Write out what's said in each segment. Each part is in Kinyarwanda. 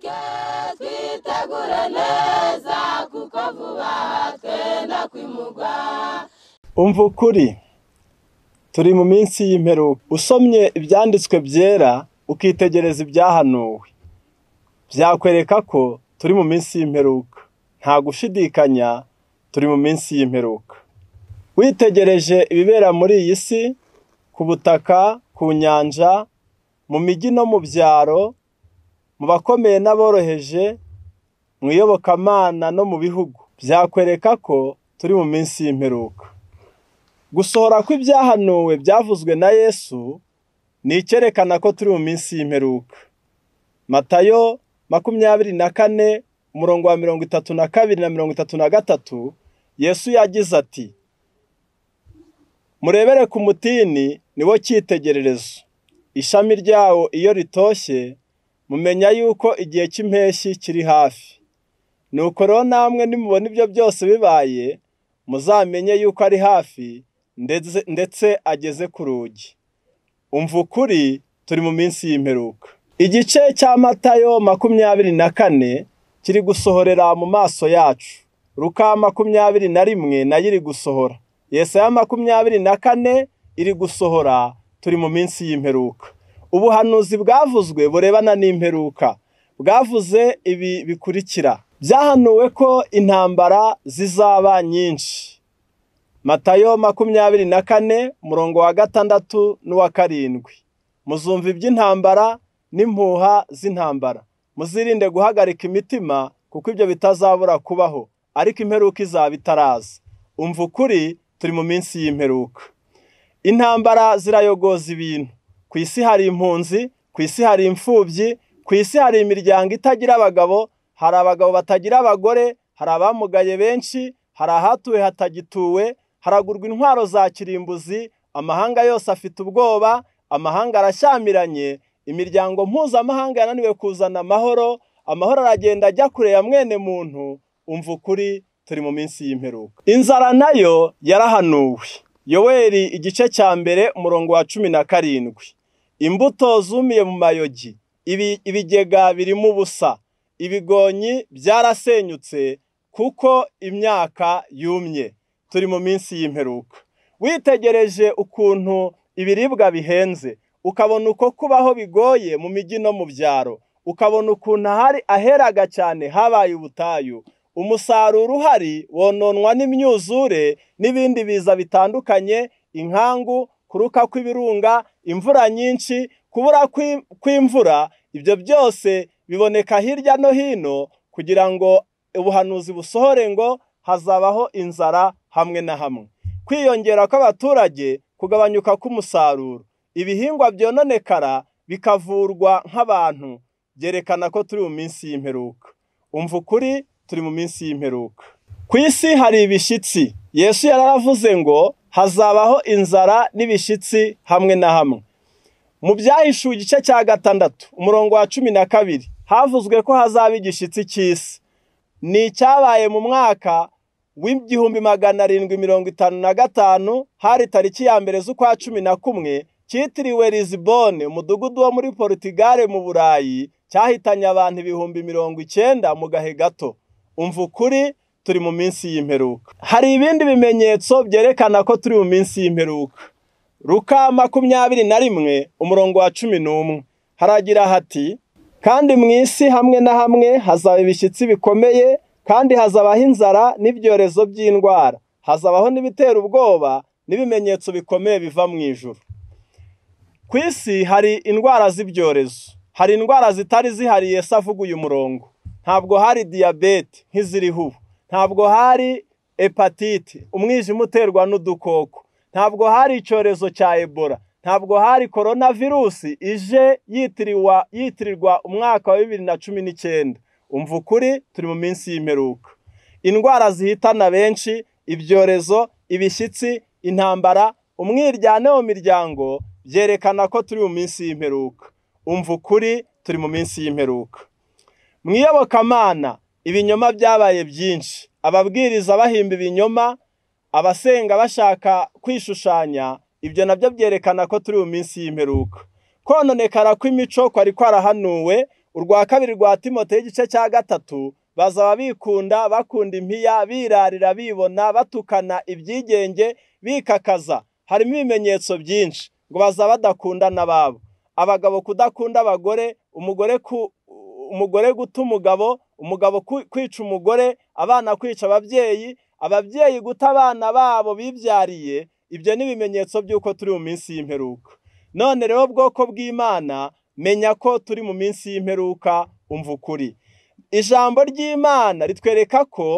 twubake twitegure neza kuko vuba twenda kwimugwa umva ukuri turi mu minsi y'imperuka usomye ibyanditswe byera ukitegereza ibyahanuwe byakwereka ko turi mu minsi y'imperuka nta gushidikanya turi mu minsi y'imperuka witegereje ibibera muri iyi si ku butaka ku nyanja mu mijyi no mu byaro mu bakomeye n'aboroheje mu iyobokamana no mu bihugu byakwereka ko turi mu minsi y'imperuka gusohora kw'ibyahanuwe byavuzwe na yesu ni icyerekana ko turi mu minsi y'imperuka matayo makumyabiri na kane umurongo wa mirongo itatu na kabiri na mirongo itatu na gatatu yesu yagize ati murebere ku mutini ni wo cyitegererezo ishami ryawo iyo ritoshye mumenya yuko igihe cy'impeshyi kiri hafi nuko rero namwe nimubona ibyo byose bibaye muzamenye yuko ari hafi ndetse ageze ku rugi umva ukuri turi mu minsi y'imperuka igice cya matayo makumyabiri na kane kiri gusohorera mu maso yacu ruka makumyabiri na rimwe nayo iri gusohora yesaya makumyabiri na kane iri gusohora turi mu minsi y'imperuka ubuhanuzi bwavuzwe burebana n'imperuka bwavuze ibi bikurikira byahanuwe ko intambara zizaba nyinshi matayo makumyabiri na kane murongo wa gatandatu n'uwa karindwi muzumva iby'intambara n'impuha z'intambara muzirinde guhagarika imitima kuko ibyo bitazabura kubaho ariko imperuka izaba itaraza umva ukuri turi mu minsi y'imperuka intambara zirayogoza ibintu ku isi hari impunzi ku isi hari imfubyi ku isi hari imiryango itagira abagabo hari abagabo batagira abagore hari abamugaye benshi hari ahatuwe hatagituwe haragurwa intwaro za kirimbuzi amahanga yose afite ubwoba amahanga arashyamiranye imiryango mpuzamahanga yananiwe kuzana amahoro amahoro aragenda ajya kure mwene muntu umva ukuri turi mu minsi y'imperuka inzara nayo yarahanuwe yoweri igice cya mbere umurongo wa cumi na karindwi imbuto zumiye mu mayogi ibigega birimo ubusa ibigonyi byarasenyutse kuko imyaka yumye turi mu minsi y'imperuka witegereje ukuntu ibiribwa bihenze ukabona uko kubaho bigoye mu mijyi no mu byaro ukabona ukuntu ahari aheraga cyane habaye ubutayu umusaruro uhari wononwa n'imyuzure n'ibindi biza bitandukanye inkangu kuruka kw'ibirunga imvura nyinshi kubura kw'imvura ibyo byose biboneka hirya no hino kugira ngo ubuhanuzi busohore ngo hazabaho inzara hamwe na hamwe kwiyongera kw'abaturage kugabanyuka k'umusaruro ibihingwa byononekara bikavurwa nk'abantu byerekana ko turi mu minsi y'imperuka umva ukuri turi mu minsi y'imperuka ku isi hari ibishyitsi yesu yaravuze ngo hazabaho inzara n'ibishyitsi hamwe na hamwe mu byahishuwe igice cya gatandatu umurongo wa cumi na kabiri havuzwe ko hazaba igishyitsi cy'isi ni icyabaye mu mwaka w'igihumbi magana arindwi mirongo itanu na gatanu hari tariki ya mbere z'ukwa cumi na kumwe cyitiriwe Lisbonne umudugudu wo muri Portugal mu Burayi cyahitanye abantu ibihumbi mirongo icyenda mu gahe gato umva ukuri turi mu minsi y'imperuka hari ibindi bimenyetso byerekana ko turi mu minsi y'imperuka ruka makumyabiri na rimwe umurongo wa cumi n'umwe haragira hati kandi mu isi hamwe na hamwe hazaba ibishyitsi bikomeye kandi hazabaho inzara n'ibyorezo by'indwara hazabaho n'ibitera ubwoba n'ibimenyetso bikomeye biva mu ijuru ku isi hari indwara z'ibyorezo hari indwara zitari zihariye se avuga uyu murongo ntabwo hari diyabete nk'iziriho ubu ntabwo hari hepatite umwijima uterwa n'udukoko ntabwo hari icyorezo cya ebola ntabwo hari korona virusi ije yitirirwa umwaka wa bibiri na cumi n'icyenda umva ukuri turi mu minsi y'imperuka indwara zihitana benshi ibyorezo ibishyitsi intambara umwiryane mu miryango byerekana ko turi mu minsi y'imperuka umva ukuri turi mu minsi y'imperuka Mwiyobokamana ibinyoma byabaye byinshi ababwiriza bahimba ibinyoma abasenga bashaka kwishushanya ibyo nabyo byerekana ko turi mu minsi y'imperuka kononekara kw'imico kwari kwarahanuwe urwa kabiri rwa timote y'igice cya gatatu bazaba bikunda bakunda impiya birarira bibona batukana ibyigenge bikakaza harimo ibimenyetso byinshi ngo bazaba badakunda n'ababo abagabo kudakunda abagore umugore ku umugore guta umugabo umugabo kwica umugore abana kwica ababyeyi ababyeyi guta abana babo bibyariye ibyo ni ibimenyetso by'uko turi mu minsi y'imperuka none rero ubwoko bw'imana menya ko turi mu minsi y'imperuka umva ukuri ijambo ry'imana ritwereka ko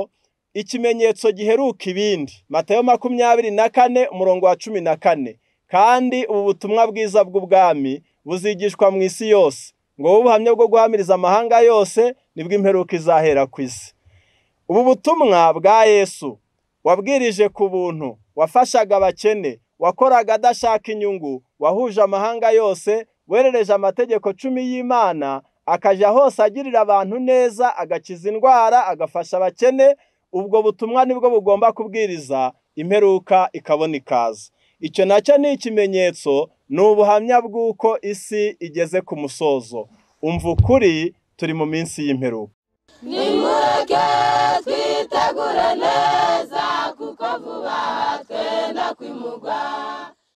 ikimenyetso giheruka ibindi matayo makumyabiri na kane umurongo wa cumi na kane kandi ubu butumwa bwiza bw'ubwami buzigishwa mu isi yose ngo ubuhamya bwo guhamiriza amahanga yose nibwo imperuka izahera ku isi ubu butumwa bwa yesu wabwirije ku buntu wafashaga abakene wakoraga adashaka inyungu wahuje amahanga yose werereje amategeko cumi y'imana akajya hose agirira abantu neza agakiza indwara agafasha abakene ubwo butumwa nibwo bugomba kubwiriza imperuka ikabona ikaza icyo nacyo ni ikimenyetso ni ubuhamya bw'uko isi igeze ku musozo umva ukuri turi mu minsi y'imperuka nimuke twitegure neza kuko vuba twenda kwimugwa